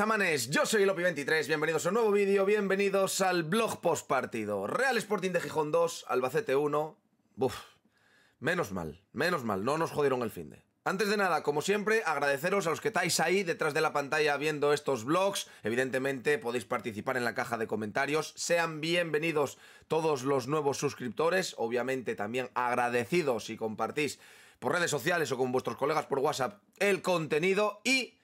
Amanes, Yo soy Lopi23, bienvenidos a un nuevo vídeo, bienvenidos al blog post partido. Real Sporting de Gijón 2, Albacete 1. Buf, menos mal, menos mal, no nos jodieron el fin de. Antes de nada, como siempre, agradeceros a los que estáis ahí detrás de la pantalla viendo estos vlogs. Evidentemente podéis participar en la caja de comentarios. Sean bienvenidos todos los nuevos suscriptores. Obviamente también agradecidos si compartís por redes sociales o con vuestros colegas por WhatsApp el contenido y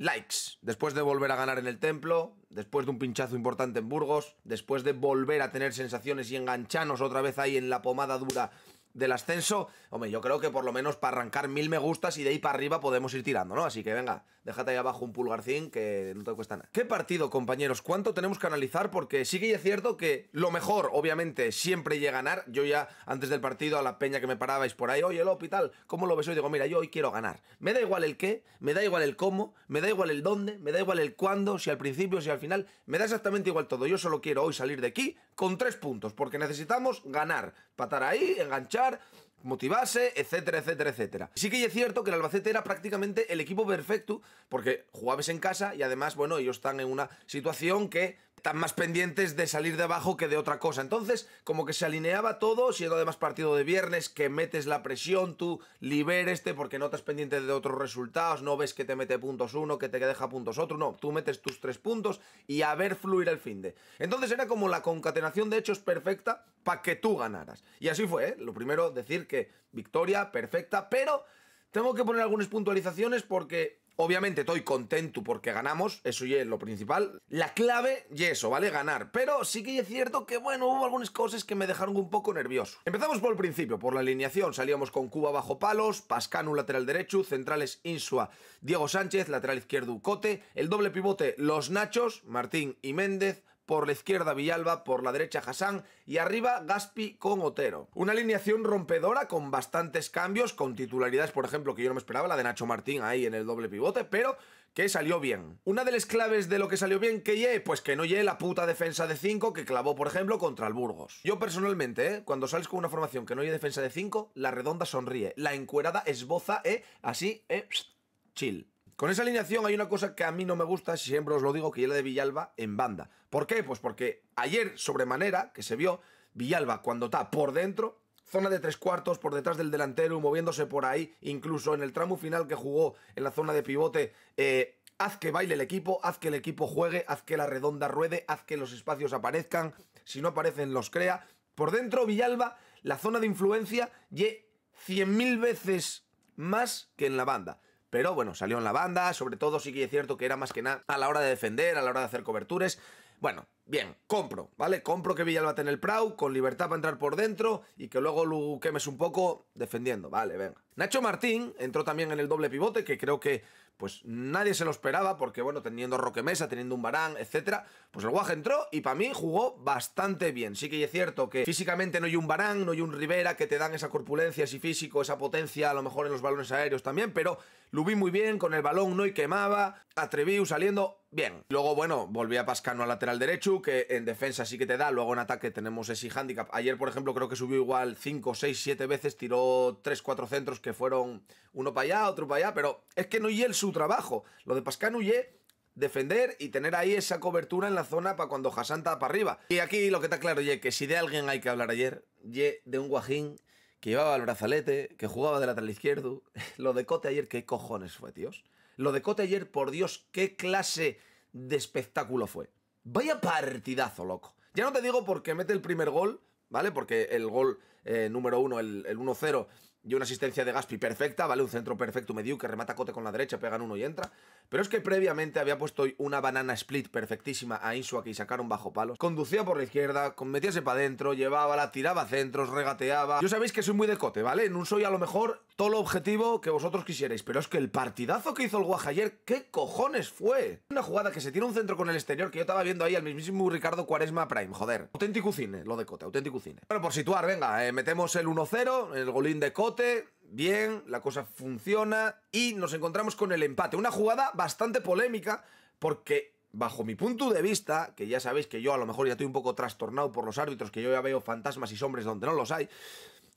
likes. Después de volver a ganar en el templo, después de un pinchazo importante en Burgos, después de volver a tener sensaciones y engancharnos otra vez ahí en la pomada dura del ascenso, hombre, yo creo que por lo menos para arrancar mil me gustas y de ahí para arriba podemos ir tirando, ¿no? Así que venga, déjate ahí abajo un pulgarcín que no te cuesta nada. ¿Qué partido, compañeros? ¿Cuánto tenemos que analizar? Porque sí que es cierto que lo mejor, obviamente, siempre llega a ganar. Yo ya antes del partido a la peña que me parabais por ahí, oye, el hospital, ¿cómo lo ves hoy? Digo, mira, yo hoy quiero ganar. Me da igual el qué, me da igual el cómo, me da igual el dónde, me da igual el cuándo, si al principio, si al final, me da exactamente igual todo. Yo solo quiero hoy salir de aquí con tres puntos, porque necesitamos ganar, patar ahí, enganchar motivarse, etcétera, etcétera, etcétera. Sí que es cierto que el Albacete era prácticamente el equipo perfecto porque jugabas en casa y además, bueno, ellos están en una situación que están más pendientes de salir de abajo que de otra cosa. Entonces, como que se alineaba todo, siendo además partido de viernes, que metes la presión, tú libereste porque no estás pendiente de otros resultados, no ves que te mete puntos uno, que te deja puntos otro, no, tú metes tus tres puntos y a ver fluir el fin de. Entonces era como la concatenación de hechos perfecta para que tú ganaras. Y así fue, ¿eh? lo primero decir que victoria perfecta, pero tengo que poner algunas puntualizaciones porque Obviamente estoy contento porque ganamos, eso ya es lo principal. La clave y eso, ¿vale? Ganar. Pero sí que es cierto que, bueno, hubo algunas cosas que me dejaron un poco nervioso. Empezamos por el principio, por la alineación. Salíamos con Cuba bajo palos, un lateral derecho, centrales Insua, Diego Sánchez, lateral izquierdo Cote, el doble pivote Los Nachos, Martín y Méndez, por la izquierda Villalba, por la derecha Hassan y arriba Gaspi con Otero. Una alineación rompedora con bastantes cambios, con titularidades, por ejemplo, que yo no me esperaba, la de Nacho Martín ahí en el doble pivote, pero que salió bien. Una de las claves de lo que salió bien que llegue, pues que no llegue la puta defensa de 5 que clavó, por ejemplo, contra el Burgos. Yo personalmente, eh, cuando sales con una formación que no llegue defensa de 5, la redonda sonríe, la encuerada esboza, ¿eh? así, ¿eh? chill. Con esa alineación hay una cosa que a mí no me gusta, siempre os lo digo, que es la de Villalba en banda. ¿Por qué? Pues porque ayer, sobremanera, que se vio, Villalba cuando está por dentro, zona de tres cuartos, por detrás del delantero, moviéndose por ahí, incluso en el tramo final que jugó en la zona de pivote, eh, haz que baile el equipo, haz que el equipo juegue, haz que la redonda ruede, haz que los espacios aparezcan, si no aparecen los crea. Por dentro, Villalba, la zona de influencia, ye 100.000 veces más que en la banda. Pero bueno, salió en la banda, sobre todo sí que es cierto que era más que nada a la hora de defender, a la hora de hacer coberturas Bueno, bien, compro, ¿vale? Compro que Villalba tenga el Prau, con libertad para entrar por dentro y que luego lo quemes un poco defendiendo, vale, venga. Nacho Martín entró también en el doble pivote, que creo que pues nadie se lo esperaba porque, bueno, teniendo Roque Mesa, teniendo un Barán, etcétera, pues el Guaje entró y para mí jugó bastante bien. Sí que es cierto que físicamente no hay un Barán, no hay un Rivera que te dan esa corpulencia, ese físico, esa potencia, a lo mejor en los balones aéreos también, pero lo vi muy bien, con el balón no y quemaba, atreví saliendo bien. Luego, bueno, volví a Pascano al lateral derecho, que en defensa sí que te da, luego en ataque tenemos ese handicap. Ayer, por ejemplo, creo que subió igual 5, 6, 7 veces, tiró 3, 4 centros que fueron uno para allá, otro para allá, pero es que no y el trabajo. Lo de Pascal defender y tener ahí esa cobertura en la zona para cuando Hassan está para arriba. Y aquí lo que está claro, ye, que si de alguien hay que hablar ayer, ye de un guajín que llevaba el brazalete, que jugaba de lateral izquierdo. Lo de Cote ayer, qué cojones fue, tíos. Lo de Cote ayer, por Dios, qué clase de espectáculo fue. Vaya partidazo, loco. Ya no te digo porque mete el primer gol, ¿vale? Porque el gol eh, número uno, el, el 1-0, y una asistencia de Gaspi perfecta, ¿vale? Un centro perfecto, medio, que remata Cote con la derecha, pegan uno y entra. Pero es que previamente había puesto una banana split perfectísima a Insua que sacaron bajo palos. Conducía por la izquierda, metíase para adentro, llevaba la, tiraba centros, regateaba. Yo sabéis que soy muy de Cote, ¿vale? No soy a lo mejor todo lo objetivo que vosotros quisierais, pero es que el partidazo que hizo el Guaja ¿qué cojones fue? Una jugada que se tiene un centro con el exterior que yo estaba viendo ahí al mismísimo Ricardo Cuaresma Prime, joder. Auténtico cine, lo de Cote, auténtico cine. Bueno, por situar, venga, eh, metemos el 1-0, el golín de Cote, bien, la cosa funciona y nos encontramos con el empate. Una jugada bastante polémica porque bajo mi punto de vista, que ya sabéis que yo a lo mejor ya estoy un poco trastornado por los árbitros, que yo ya veo fantasmas y sombras donde no los hay,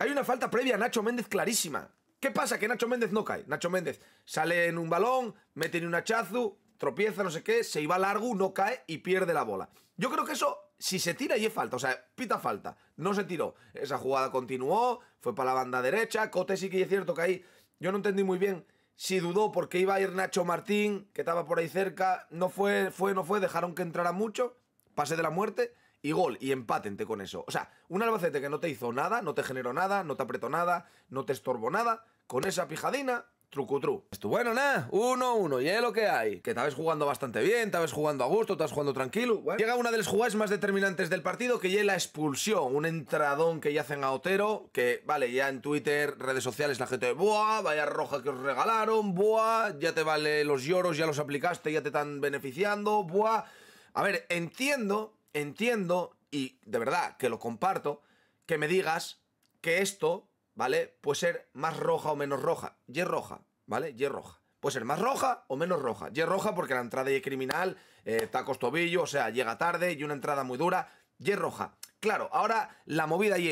hay una falta previa a Nacho Méndez clarísima. ¿Qué pasa? Que Nacho Méndez no cae. Nacho Méndez sale en un balón, mete en un hachazo, tropieza, no sé qué, se iba largo, no cae y pierde la bola. Yo creo que eso, si se tira y es falta, o sea, pita falta, no se tiró. Esa jugada continuó, fue para la banda derecha, Cote sí que es cierto que ahí yo no entendí muy bien si dudó porque iba a ir Nacho Martín, que estaba por ahí cerca, no fue, fue, no fue, dejaron que entrara mucho, pase de la muerte y gol y empátente con eso. O sea, un Albacete que no te hizo nada, no te generó nada, no te apretó nada, no te estorbó nada, con esa pijadina, trucutru. estuvo pues bueno, nada, uno 1 y es lo que hay. Que te jugando bastante bien, te jugando a gusto, te jugando tranquilo. Llega una de las jugadas más determinantes del partido, que llega la expulsión, un entradón que ya hacen a Otero, que vale, ya en Twitter, redes sociales, la gente, buah, vaya roja que os regalaron, buah, ya te vale los lloros, ya los aplicaste, ya te están beneficiando, buah. A ver, entiendo entiendo, y de verdad que lo comparto, que me digas que esto, ¿vale? Puede ser más roja o menos roja. Y es roja, ¿vale? Y es roja. Puede ser más roja o menos roja. Y es roja porque la entrada y criminal, está eh, tacos o sea, llega tarde y una entrada muy dura. Y es roja. Claro, ahora la movida y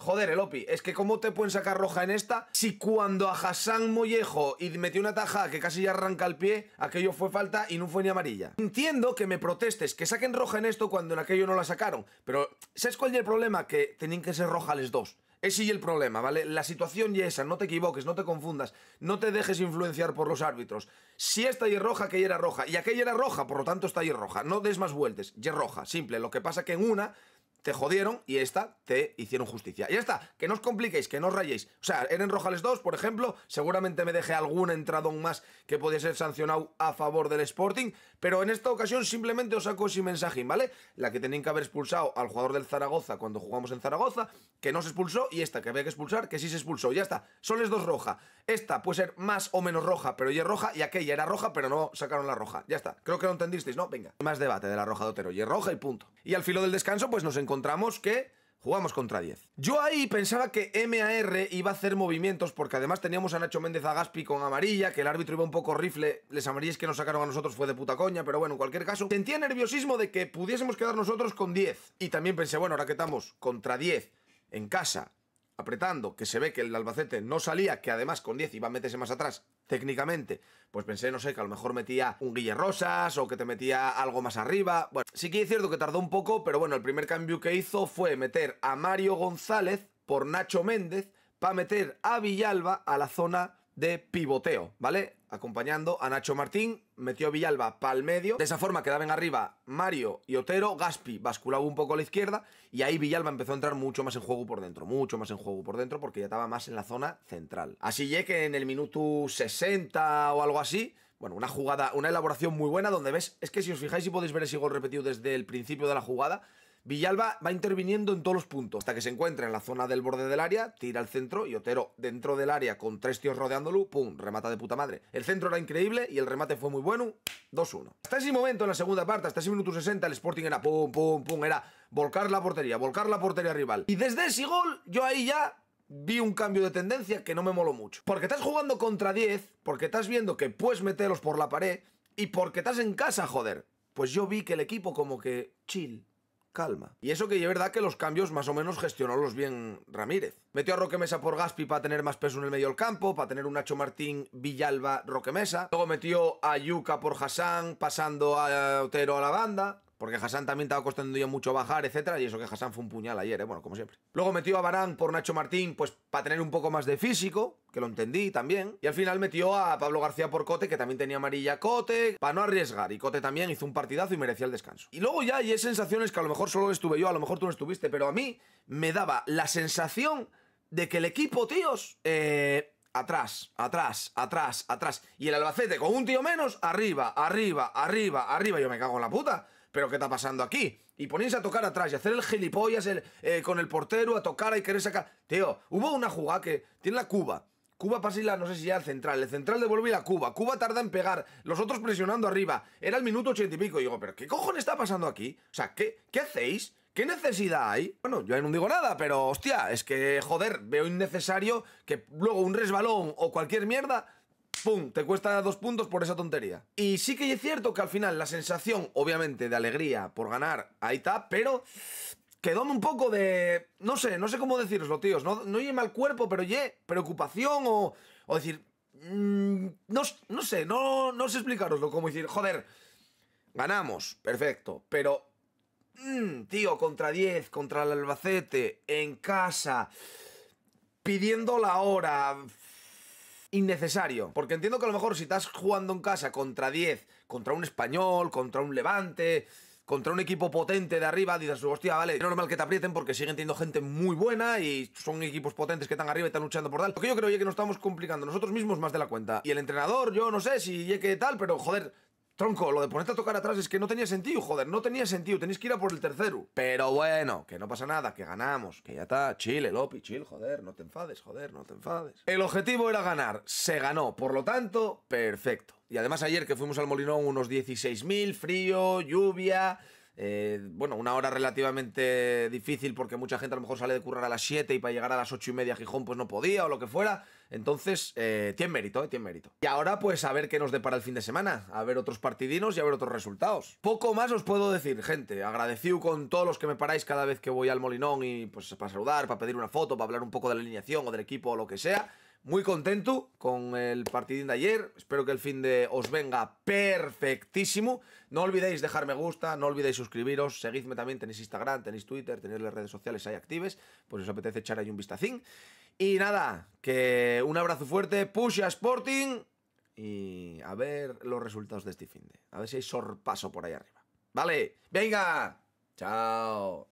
Joder, el Opi, es que cómo te pueden sacar roja en esta si cuando a Hassan Mollejo y metió una taja que casi ya arranca el pie, aquello fue falta y no fue ni amarilla. Entiendo que me protestes que saquen roja en esto cuando en aquello no la sacaron, pero ¿sabes cuál es el problema? Que tenían que ser roja los dos. Ese y el problema, ¿vale? La situación y esa, no te equivoques, no te confundas, no te dejes influenciar por los árbitros. Si esta y es roja, aquella era roja, y aquella era roja, por lo tanto está y roja, no des más vueltas, y es roja, simple, lo que pasa que en una te jodieron y esta te hicieron justicia. Y ya está, que no os compliquéis, que no os rayéis. O sea, Eren Rojales dos, por ejemplo, seguramente me deje algún entradón más que podía ser sancionado a favor del Sporting, pero en esta ocasión simplemente os saco ese mensaje, ¿vale? La que tenían que haber expulsado al jugador del Zaragoza cuando jugamos en Zaragoza, que no se expulsó, y esta que había que expulsar, que sí se expulsó. Ya está, son las dos rojas, Esta puede ser más o menos roja, pero ya es roja, y aquella era roja, pero no sacaron la roja. Ya está, creo que lo entendisteis, ¿no? Venga, más debate de la roja de Otero, y es roja y punto. Y al filo del descanso, pues nos encontramos que jugamos contra 10. Yo ahí pensaba que MAR iba a hacer movimientos porque además teníamos a Nacho Méndez Agaspi con amarilla, que el árbitro iba un poco rifle, les amarillas que nos sacaron a nosotros fue de puta coña, pero bueno, en cualquier caso, sentía nerviosismo de que pudiésemos quedar nosotros con 10. Y también pensé, bueno, ahora que estamos contra 10 en casa, apretando, que se ve que el Albacete no salía, que además con 10 iba a meterse más atrás técnicamente, pues pensé, no sé, que a lo mejor metía un Guille Rosas o que te metía algo más arriba. Bueno, sí que es cierto que tardó un poco, pero bueno, el primer cambio que hizo fue meter a Mario González por Nacho Méndez para meter a Villalba a la zona de pivoteo, ¿vale? acompañando a Nacho Martín, metió Villalba para el medio. De esa forma quedaban arriba Mario y Otero, Gaspi basculaba un poco a la izquierda y ahí Villalba empezó a entrar mucho más en juego por dentro, mucho más en juego por dentro porque ya estaba más en la zona central. Así ya que en el minuto 60 o algo así, bueno, una jugada, una elaboración muy buena donde ves, es que si os fijáis y podéis ver ese gol repetido desde el principio de la jugada, Villalba va interviniendo en todos los puntos, hasta que se encuentra en la zona del borde del área, tira al centro y Otero dentro del área con tres tíos rodeándolo, ¡pum! Remata de puta madre. El centro era increíble y el remate fue muy bueno, 2-1. Hasta ese momento, en la segunda parte, hasta ese minuto 60, el Sporting era pum, pum, pum, era volcar la portería, volcar la portería rival. Y desde ese gol, yo ahí ya vi un cambio de tendencia que no me moló mucho. Porque estás jugando contra 10, porque estás viendo que puedes meterlos por la pared y porque estás en casa, joder. Pues yo vi que el equipo como que chill calma. Y eso que es verdad que los cambios más o menos gestionó los bien Ramírez. Metió a Roque Mesa por Gaspi para tener más peso en el medio del campo, para tener un Nacho Martín, Villalba, Roque Mesa. Luego metió a Yuka por Hassan, pasando a Otero a la banda. Porque Hassan también estaba costando ya mucho bajar, etcétera, y eso que Hassan fue un puñal ayer, ¿eh? bueno, como siempre. Luego metió a Barán por Nacho Martín, pues para tener un poco más de físico, que lo entendí también. Y al final metió a Pablo García por Cote, que también tenía amarilla Cote, para no arriesgar. Y Cote también hizo un partidazo y merecía el descanso. Y luego ya, y es sensaciones que a lo mejor solo estuve yo, a lo mejor tú no estuviste, pero a mí me daba la sensación de que el equipo, tíos, eh, atrás, atrás, atrás, atrás. Y el Albacete con un tío menos, arriba, arriba, arriba, arriba. Yo me cago en la puta pero ¿qué está pasando aquí? Y ponéis a tocar atrás y hacer el gilipollas el, eh, con el portero, a tocar y querer sacar. Tío, hubo una jugada que tiene la Cuba. Cuba pasa y la, no sé si ya al central. El central devuelve y la Cuba. Cuba tarda en pegar. Los otros presionando arriba. Era el minuto ochenta y pico. Y digo, ¿pero qué cojones está pasando aquí? O sea, ¿qué, qué hacéis? ¿Qué necesidad hay? Bueno, yo ahí no digo nada, pero hostia, es que joder, veo innecesario que luego un resbalón o cualquier mierda ¡pum! Te cuesta dos puntos por esa tontería. Y sí que es cierto que al final la sensación, obviamente, de alegría por ganar ahí está, pero quedó un poco de. No sé, no sé cómo deciroslo, tíos. No, no mal cuerpo, pero ye, preocupación o. O decir. Mm, no, sé, no, no sé explicaroslo. Como decir, joder, ganamos, perfecto, pero. Mm, tío, contra 10, contra el Albacete, en casa, pidiendo la hora, innecesario. Porque entiendo que a lo mejor si estás jugando en casa contra 10, contra un español, contra un levante, contra un equipo potente de arriba, dices, hostia, vale, es normal que te aprieten porque siguen teniendo gente muy buena y son equipos potentes que están arriba y están luchando por tal. Porque yo creo que nos estamos complicando nosotros mismos más de la cuenta. Y el entrenador, yo no sé si llegue tal, pero joder, Tronco, lo de ponerte a tocar atrás es que no tenía sentido, joder, no tenía sentido, tenéis que ir a por el tercero. Pero bueno, que no pasa nada, que ganamos, que ya está, chile, Lopi, chill, joder, no te enfades, joder, no te enfades. El objetivo era ganar, se ganó, por lo tanto, perfecto. Y además ayer que fuimos al Molinón unos 16.000, frío, lluvia, eh, bueno, una hora relativamente difícil porque mucha gente a lo mejor sale de currar a las 7 y para llegar a las 8 y media a Gijón pues no podía o lo que fuera. Entonces, eh, tiene mérito, eh, tiene mérito. Y ahora pues a ver qué nos depara el fin de semana, a ver otros partidinos y a ver otros resultados. Poco más os puedo decir, gente. Agradecido con todos los que me paráis cada vez que voy al Molinón y pues para saludar, para pedir una foto, para hablar un poco de la alineación o del equipo o lo que sea. Muy contento con el partidín de ayer. Espero que el fin de os venga perfectísimo. No olvidéis dejar me gusta, no olvidéis suscribiros, seguidme también, tenéis Instagram, tenéis Twitter, tenéis las redes sociales ahí actives, pues os apetece echar ahí un vistacín. Y nada, que un abrazo fuerte, push a Sporting y a ver los resultados de este fin de. A ver si hay sorpaso por ahí arriba. Vale, venga. Chao.